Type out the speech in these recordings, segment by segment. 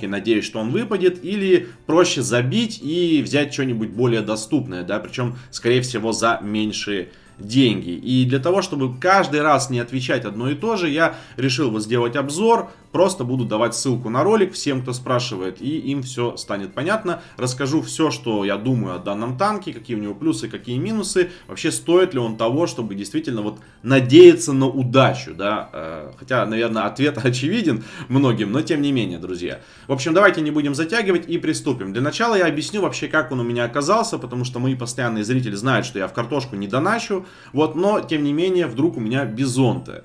и надеюсь, что он выпадет, или проще забить и взять что-нибудь более доступное, да, причем, скорее всего, за меньшие деньги. И для того, чтобы каждый раз не отвечать одно и то же, я решил вот сделать обзор Просто буду давать ссылку на ролик всем, кто спрашивает, и им все станет понятно. Расскажу все, что я думаю о данном танке, какие у него плюсы, какие минусы. Вообще, стоит ли он того, чтобы действительно вот надеяться на удачу, да? Э, хотя, наверное, ответ очевиден многим, но тем не менее, друзья. В общем, давайте не будем затягивать и приступим. Для начала я объясню вообще, как он у меня оказался, потому что мои постоянные зрители знают, что я в картошку не доначу. Вот, но, тем не менее, вдруг у меня бизонты.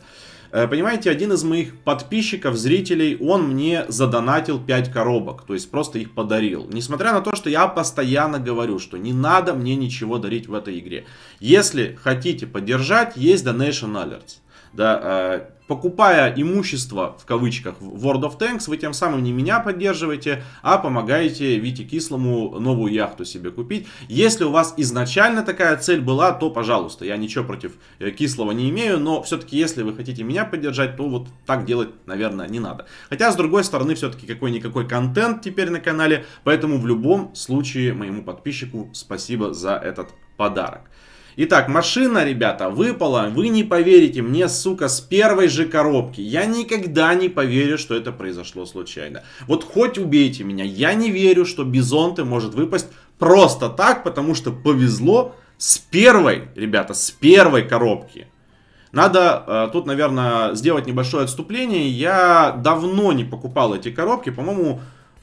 Э, понимаете, один из моих подписчиков, зрителей, он мне задонатил 5 коробок, то есть просто их подарил. Несмотря на то, что я постоянно говорю, что не надо мне ничего дарить в этой игре. Если хотите поддержать, есть Donation Alerts да, э, покупая имущество, в кавычках, в World of Tanks, вы тем самым не меня поддерживаете, а помогаете Вите Кислому новую яхту себе купить. Если у вас изначально такая цель была, то пожалуйста, я ничего против э, Кислого не имею, но все-таки если вы хотите меня поддержать, то вот так делать, наверное, не надо. Хотя, с другой стороны, все-таки какой-никакой контент теперь на канале, поэтому в любом случае моему подписчику спасибо за этот подарок. Итак, машина, ребята, выпала. Вы не поверите мне, сука, с первой же коробки. Я никогда не поверю, что это произошло случайно. Вот хоть убейте меня, я не верю, что Бизонте может выпасть просто так, потому что повезло с первой, ребята, с первой коробки. Надо э, тут, наверное, сделать небольшое отступление. Я давно не покупал эти коробки. По-моему,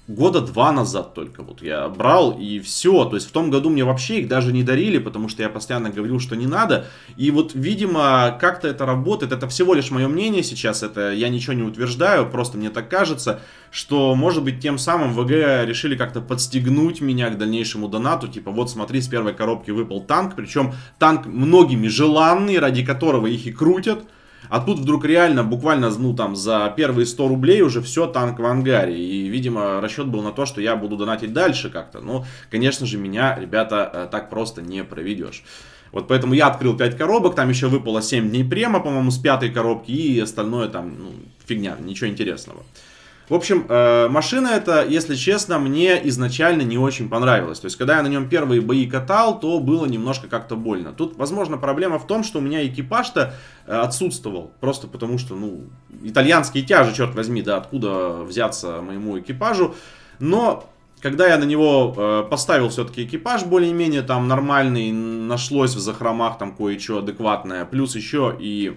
года два назад только вот я брал, и все. То есть в том году мне вообще их даже не дарили, потому что я постоянно говорил, что не надо. И вот, видимо, как-то это работает. Это всего лишь мое мнение сейчас, это я ничего не утверждаю, просто мне так кажется, что, может быть, тем самым ВГ решили как-то подстегнуть меня к дальнейшему донату. Типа, вот смотри, с первой коробки выпал танк, причем танк многими желанный, ради которого их и крутят. А тут вдруг реально буквально, ну там, за первые 100 рублей уже все, танк в ангаре. И, видимо, расчет был на то, что я буду донатить дальше как-то. Но, ну, конечно же, меня, ребята, э, так просто не проведешь. Вот поэтому я открыл 5 коробок, там еще выпало 7 дней према, по-моему, с пятой коробки и остальное там, ну, фигня, ничего интересного. В общем, э, машина эта, если честно, мне изначально не очень понравилась. То есть, когда я на нем первые бои катал, то было немножко как-то больно. Тут, возможно, проблема в том, что у меня экипаж-то э, отсутствовал. Просто потому что, ну, итальянские тяжи, черт возьми, да, откуда взяться моему экипажу. Но когда я на него э, поставил все-таки экипаж более-менее там нормальный, нашлось в захромах там кое-что адекватное, плюс еще и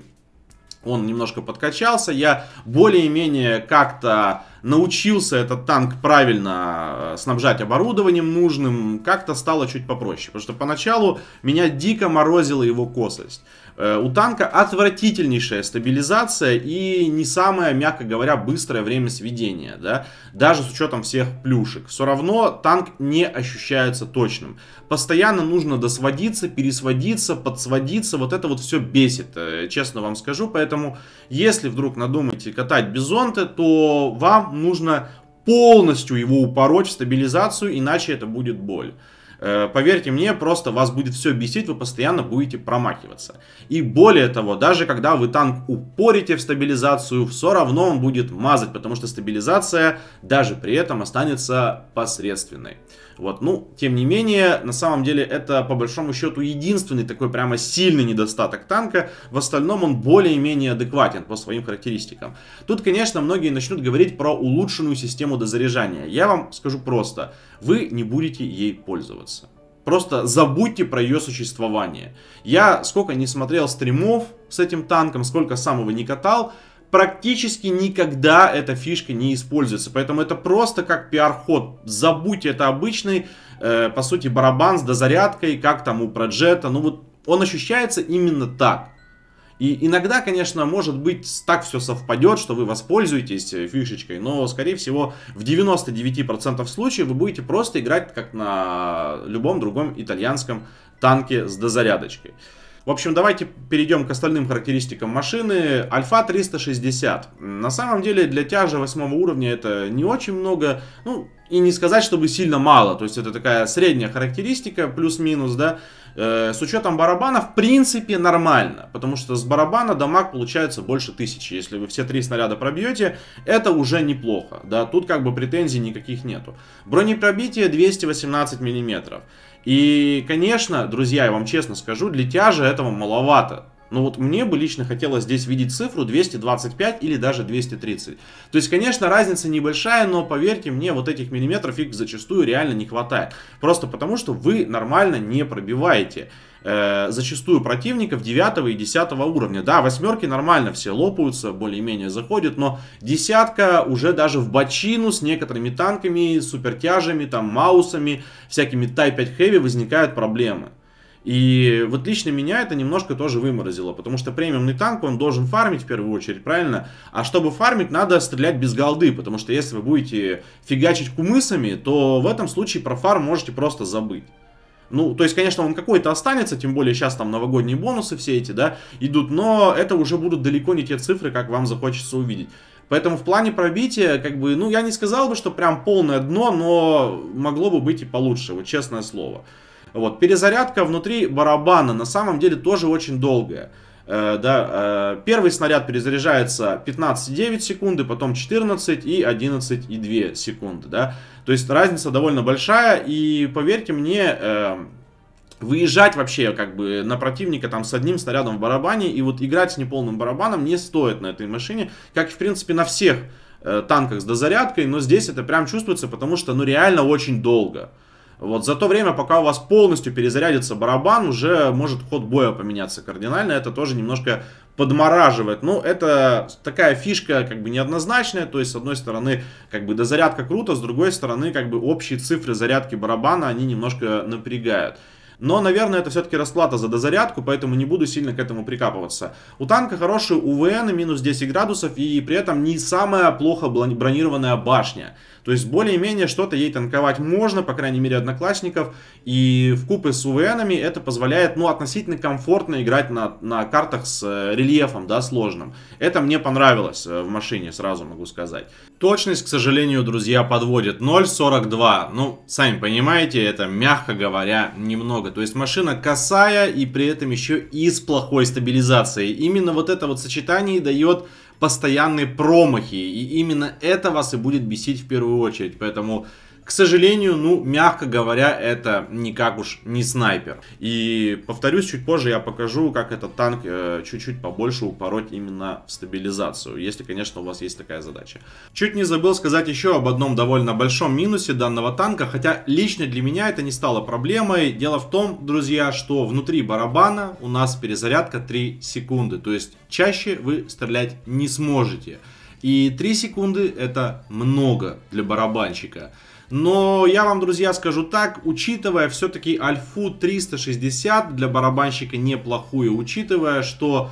он немножко подкачался, я более-менее как-то научился этот танк правильно э, снабжать оборудованием нужным, как-то стало чуть попроще, потому что поначалу меня дико морозила его косость. Э, у танка отвратительнейшая стабилизация и не самое, мягко говоря, быстрое время сведения, да, даже с учетом всех плюшек. Все равно танк не ощущается точным. Постоянно нужно досводиться, пересводиться, подсводиться, вот это вот все бесит, э, честно вам скажу. Поэтому, если вдруг надумаете катать Бизонты, то вам нужно полностью его упороть в стабилизацию, иначе это будет боль. Э, поверьте мне, просто вас будет все бесить, вы постоянно будете промахиваться. И более того, даже когда вы танк упорите в стабилизацию, все равно он будет мазать, потому что стабилизация даже при этом останется посредственной. Вот, ну, тем не менее, на самом деле это по большому счету единственный такой прямо сильный недостаток танка. В остальном он более-менее адекватен по своим характеристикам. Тут, конечно, многие начнут говорить про улучшенную систему дозаряжания. Я вам скажу просто, вы не будете ей пользоваться. Просто забудьте про ее существование. Я сколько не смотрел стримов с этим танком, сколько самого не катал, практически никогда эта фишка не используется. Поэтому это просто как пиар-ход. Забудьте, это обычный, э, по сути, барабан с дозарядкой, как там у Проджета. Ну вот он ощущается именно так. И иногда, конечно, может быть, так все совпадет, что вы воспользуетесь э, фишечкой, но, скорее всего, в 99% случаев вы будете просто играть, как на любом другом итальянском танке с дозарядочкой. В общем, давайте перейдем к остальным характеристикам машины. Альфа 360. На самом деле для тяжа восьмого уровня это не очень много. Ну, и не сказать, чтобы сильно мало. То есть это такая средняя характеристика, плюс-минус, да. Э, с учетом барабана, в принципе, нормально. Потому что с барабана дамаг получается больше тысячи. Если вы все три снаряда пробьете, это уже неплохо. Да, тут как бы претензий никаких нету. Бронепробитие 218 миллиметров. И, конечно, друзья, я вам честно скажу, для тяжа этого маловато. Но ну вот мне бы лично хотелось здесь видеть цифру 225 или даже 230. То есть, конечно, разница небольшая, но поверьте мне, вот этих миллиметров их зачастую реально не хватает. Просто потому, что вы нормально не пробиваете э, зачастую противников 9 и 10 уровня. Да, восьмерки нормально все лопаются, более-менее заходят, но десятка уже даже в бочину с некоторыми танками, супертяжами, там, маусами, всякими Type 5 Heavy возникают проблемы. И вот лично меня это немножко тоже выморозило, потому что премиумный танк, он должен фармить в первую очередь, правильно? А чтобы фармить, надо стрелять без голды, потому что если вы будете фигачить кумысами, то в этом случае про фарм можете просто забыть. Ну, то есть, конечно, он какой-то останется, тем более сейчас там новогодние бонусы все эти, да, идут, но это уже будут далеко не те цифры, как вам захочется увидеть. Поэтому в плане пробития, как бы, ну, я не сказал бы, что прям полное дно, но могло бы быть и получше, вот честное слово. Вот, перезарядка внутри барабана на самом деле тоже очень долгая. Э, да, э, первый снаряд перезаряжается 15,9 секунды, потом 14 и 11,2 секунды, да. То есть разница довольно большая, и поверьте мне, э, выезжать вообще как бы на противника там с одним снарядом в барабане и вот играть с неполным барабаном не стоит на этой машине, как и в принципе на всех э, танках с дозарядкой, но здесь это прям чувствуется, потому что ну реально очень долго. Вот за то время, пока у вас полностью перезарядится барабан, уже может ход боя поменяться кардинально. Это тоже немножко подмораживает. Ну, это такая фишка как бы неоднозначная. То есть, с одной стороны, как бы дозарядка круто, с другой стороны, как бы общие цифры зарядки барабана, они немножко напрягают. Но, наверное, это все-таки расплата за дозарядку, поэтому не буду сильно к этому прикапываться. У танка хорошие УВН, минус 10 градусов, и при этом не самая плохо бронированная башня. То есть более-менее что-то ей танковать можно, по крайней мере, одноклассников. И в купе с УВНами это позволяет, ну, относительно комфортно играть на, на картах с э, рельефом, да, сложным. Это мне понравилось э, в машине, сразу могу сказать. Точность, к сожалению, друзья, подводит 0.42. Ну, сами понимаете, это, мягко говоря, немного много. То есть машина косая и при этом еще и с плохой стабилизацией. Именно вот это вот сочетание дает постоянные промахи. И именно это вас и будет бесить в первую очередь. Поэтому к сожалению, ну, мягко говоря, это никак уж не снайпер. И, повторюсь, чуть позже я покажу, как этот танк э, чуть-чуть побольше упороть именно в стабилизацию, если, конечно, у вас есть такая задача. Чуть не забыл сказать еще об одном довольно большом минусе данного танка, хотя лично для меня это не стало проблемой. Дело в том, друзья, что внутри барабана у нас перезарядка 3 секунды, то есть чаще вы стрелять не сможете. И 3 секунды это много для барабанщика. Но я вам, друзья, скажу так, учитывая все-таки Альфу 360 для барабанщика неплохую, учитывая, что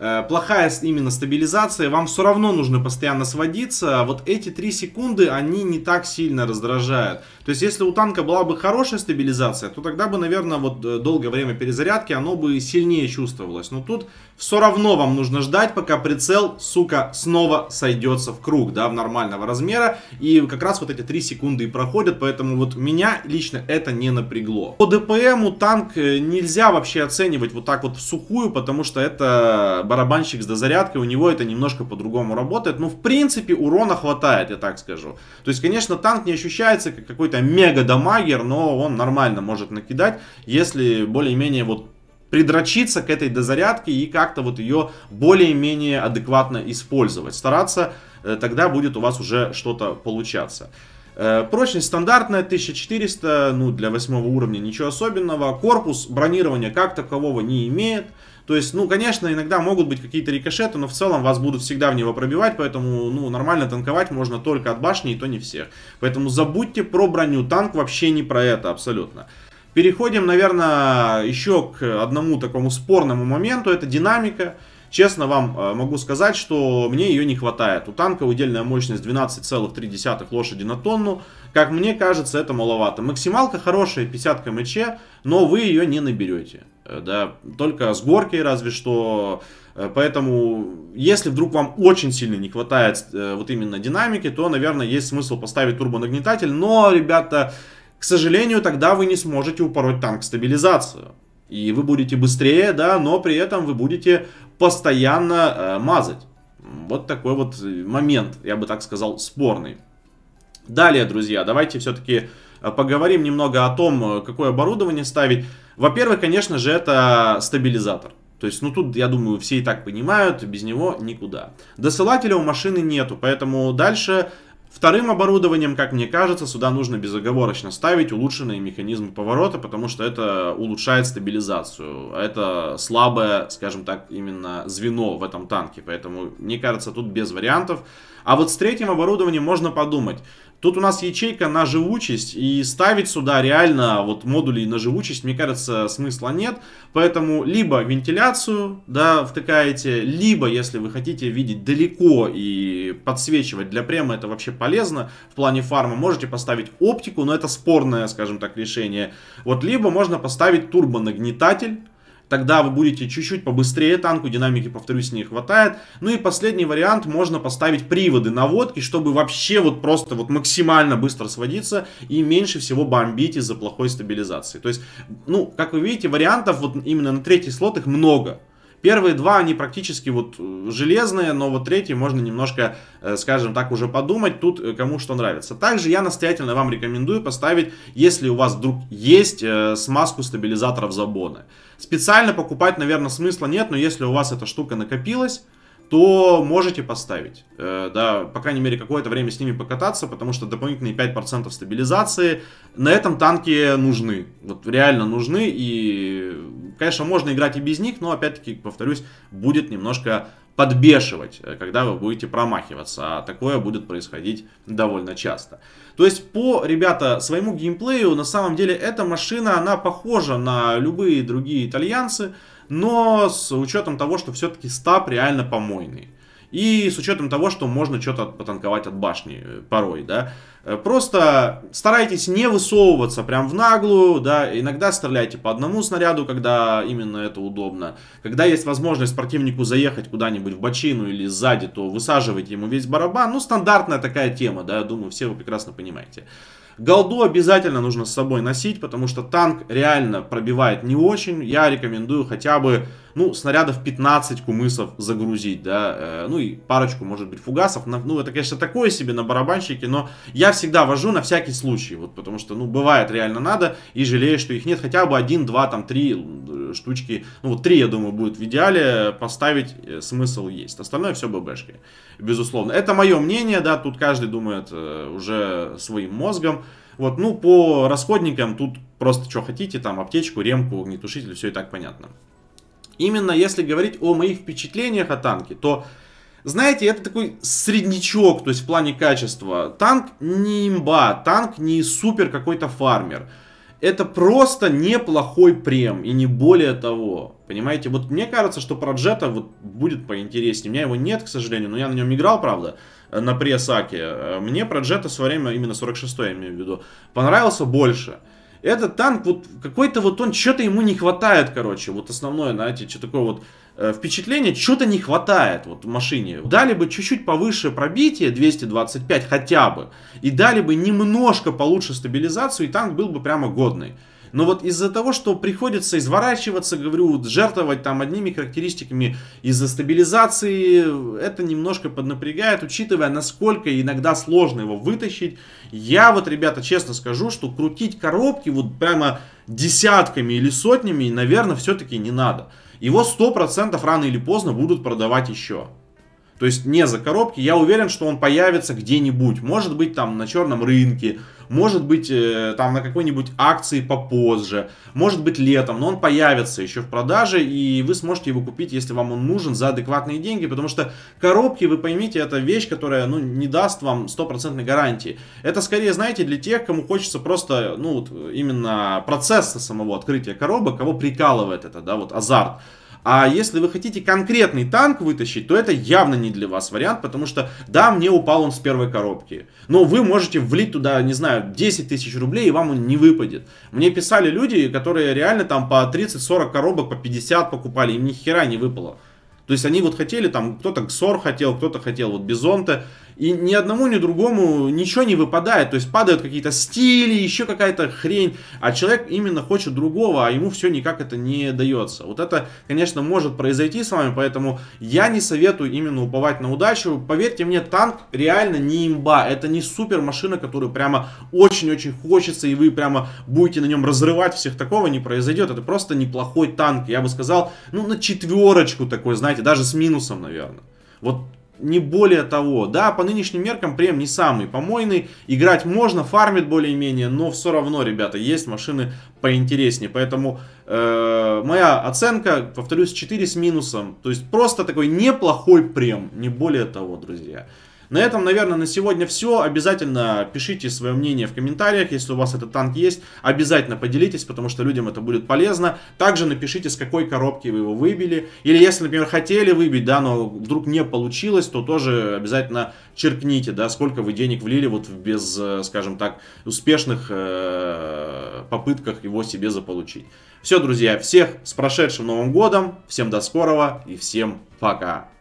Э, плохая именно стабилизация, вам все равно нужно постоянно сводиться, а вот эти 3 секунды, они не так сильно раздражают. То есть, если у танка была бы хорошая стабилизация, то тогда бы, наверное, вот э, долгое время перезарядки, оно бы сильнее чувствовалось. Но тут все равно вам нужно ждать, пока прицел, сука, снова сойдется в круг, да, в нормального размера. И как раз вот эти 3 секунды и проходят, поэтому вот меня лично это не напрягло. По ДПМу танк э, нельзя вообще оценивать вот так вот в сухую, потому что это барабанщик с дозарядкой, у него это немножко по-другому работает. Но ну, в принципе урона хватает, я так скажу. То есть, конечно, танк не ощущается как какой-то мега дамагер, но он нормально может накидать, если более-менее вот придрочиться к этой дозарядке и как-то вот ее более-менее адекватно использовать. Стараться, э, тогда будет у вас уже что-то получаться. Э, прочность стандартная, 1400, ну для восьмого уровня ничего особенного. Корпус бронирования как такового не имеет. То есть, ну, конечно, иногда могут быть какие-то рикошеты, но в целом вас будут всегда в него пробивать, поэтому, ну, нормально танковать можно только от башни, и то не всех. Поэтому забудьте про броню, танк вообще не про это абсолютно. Переходим, наверное, еще к одному такому спорному моменту, это динамика. Честно вам э, могу сказать, что мне ее не хватает. У танка удельная мощность 12,3 лошади на тонну. Как мне кажется, это маловато. Максималка хорошая, 50 кмч, но вы ее не наберете. Э, да, только с горкой разве что. Э, поэтому, если вдруг вам очень сильно не хватает вот именно динамики, то, наверное, есть смысл поставить турбонагнетатель. Но, ребята, к сожалению, тогда вы не сможете упороть танк стабилизацию. И вы будете быстрее, да, но при этом вы будете постоянно э, мазать. Вот такой вот момент, я бы так сказал, спорный. Далее, друзья, давайте все-таки э, поговорим немного о том, э, какое оборудование ставить. Во-первых, конечно же, это стабилизатор. То есть, ну тут, я думаю, все и так понимают, без него никуда. Досылателя у машины нету, поэтому дальше Вторым оборудованием, как мне кажется, сюда нужно безоговорочно ставить улучшенные механизмы поворота, потому что это улучшает стабилизацию. Это слабое, скажем так, именно звено в этом танке. Поэтому, мне кажется, тут без вариантов. А вот с третьим оборудованием можно подумать. Тут у нас ячейка на живучесть, и ставить сюда реально вот модули на живучесть, мне кажется, смысла нет. Поэтому либо вентиляцию, да, втыкаете, либо, если вы хотите видеть далеко и подсвечивать для према, это вообще полезно в плане фарма, можете поставить оптику, но это спорное, скажем так, решение. Вот либо можно поставить турбонагнетатель, Тогда вы будете чуть-чуть побыстрее танку, динамики, повторюсь, не хватает. Ну и последний вариант, можно поставить приводы на водке, чтобы вообще вот просто вот максимально быстро сводиться и меньше всего бомбить из-за плохой стабилизации. То есть, ну, как вы видите, вариантов вот именно на третий слот их много. Первые два, они практически вот э, железные, но вот третий можно немножко, э, скажем так, уже подумать, тут э, кому что нравится. Также я настоятельно вам рекомендую поставить, если у вас вдруг есть, смазку стабилизаторов забоны. Специально покупать, наверное, смысла нет, но если у вас эта штука накопилась, то можете поставить. да, по крайней мере, какое-то время с ними покататься, потому что дополнительные 5% стабилизации на этом танке нужны. Вот реально нужны, и Конечно, можно играть и без них, но, опять-таки, повторюсь, будет немножко подбешивать, э, когда вы будете промахиваться. А такое будет происходить довольно часто. То есть по, ребята, своему геймплею, на самом деле, эта машина, она похожа на любые другие итальянцы, но с учетом того, что все-таки стаб реально помойный. И с учетом того, что можно что-то потанковать от башни э, порой, да. Э, просто старайтесь не высовываться прям в наглую, да. Иногда стреляйте по одному снаряду, когда именно это удобно. Когда есть возможность противнику заехать куда-нибудь в бочину или сзади, то высаживайте ему весь барабан. Ну, стандартная такая тема, да, я думаю, все вы прекрасно понимаете. Голду обязательно нужно с собой носить, потому что танк реально пробивает не очень. Я рекомендую хотя бы, ну, снарядов 15 кумысов загрузить, да. Э, ну и парочку, может быть, фугасов. Ну, это, конечно, такое себе на барабанщике, но я всегда вожу на всякий случай. Вот потому что, ну, бывает реально надо и жалею, что их нет. Хотя бы один, два, там, три штучки, ну вот три, я думаю, будет в идеале, поставить э, смысл есть. Остальное все ББшки, безусловно. Это мое мнение, да, тут каждый думает э, уже своим мозгом. Вот, ну, по расходникам тут просто что хотите, там, аптечку, ремку, огнетушитель, все и так понятно. Именно если говорить о моих впечатлениях о танке, то знаете, это такой среднячок, то есть в плане качества. Танк не имба, танк не супер какой-то фармер это просто неплохой прем, и не более того. Понимаете, вот мне кажется, что про Джета вот будет поинтереснее. У меня его нет, к сожалению, но я на нем играл, правда, э, на пресаке. Э, мне про Джета в свое время, именно 46 я имею в виду, понравился больше. Этот танк, вот какой-то вот он, что-то ему не хватает, короче. Вот основное, знаете, что такое вот Э, впечатление, что-то не хватает вот в машине. Дали бы чуть-чуть повыше пробитие, 225 хотя бы, и дали бы немножко получше стабилизацию, и танк был бы прямо годный. Но вот из-за того, что приходится изворачиваться, говорю, жертвовать там одними характеристиками из-за стабилизации, это немножко поднапрягает, учитывая, насколько иногда сложно его вытащить. Я вот, ребята, честно скажу, что крутить коробки вот прямо десятками или сотнями, наверное, все-таки не надо его 100% рано или поздно будут продавать еще. То есть не за коробки. Я уверен, что он появится где-нибудь. Может быть там на черном рынке. Может быть э, там на какой-нибудь акции попозже. Может быть летом. Но он появится еще в продаже. И вы сможете его купить, если вам он нужен, за адекватные деньги. Потому что коробки, вы поймите, это вещь, которая ну, не даст вам стопроцентной гарантии. Это скорее, знаете, для тех, кому хочется просто, ну, вот именно процесса самого открытия коробок, кого прикалывает это, да, вот азарт. А если вы хотите конкретный танк вытащить, то это явно не для вас вариант, потому что, да, мне упал он с первой коробки. Но вы можете влить туда, не знаю, 10 тысяч рублей, и вам он не выпадет. Мне писали люди, которые реально там по 30-40 коробок, по 50 покупали, им ни хера не выпало. То есть они вот хотели, там кто-то Ксор хотел, кто-то хотел вот Бизонта, и ни одному, ни другому ничего не выпадает. То есть падают какие-то стили, еще какая-то хрень, а человек именно хочет другого, а ему все никак это не дается. Вот это, конечно, может произойти с вами, поэтому я не советую именно уповать на удачу. Поверьте мне, танк реально не имба, это не супер машина, которую прямо очень-очень хочется, и вы прямо будете на нем разрывать всех, такого не произойдет. Это просто неплохой танк, я бы сказал, ну на четверочку такой, знаете, даже с минусом, наверное. Вот не более того. Да, по нынешним меркам прем не самый помойный. Играть можно, фармит более-менее, но все равно, ребята, есть машины поинтереснее. Поэтому э, моя оценка, повторюсь, 4 с минусом. То есть просто такой неплохой прем, не более того, друзья. На этом, наверное, на сегодня все. Обязательно пишите свое мнение в комментариях, если у вас этот танк есть. Обязательно поделитесь, потому что людям это будет полезно. Также напишите, с какой коробки вы его выбили. Или если, например, хотели выбить, да, но вдруг не получилось, то тоже обязательно черкните, да, сколько вы денег влили вот без, э, скажем так, успешных э, попытках его себе заполучить. Все, друзья, всех с прошедшим Новым Годом, всем до скорого и всем пока!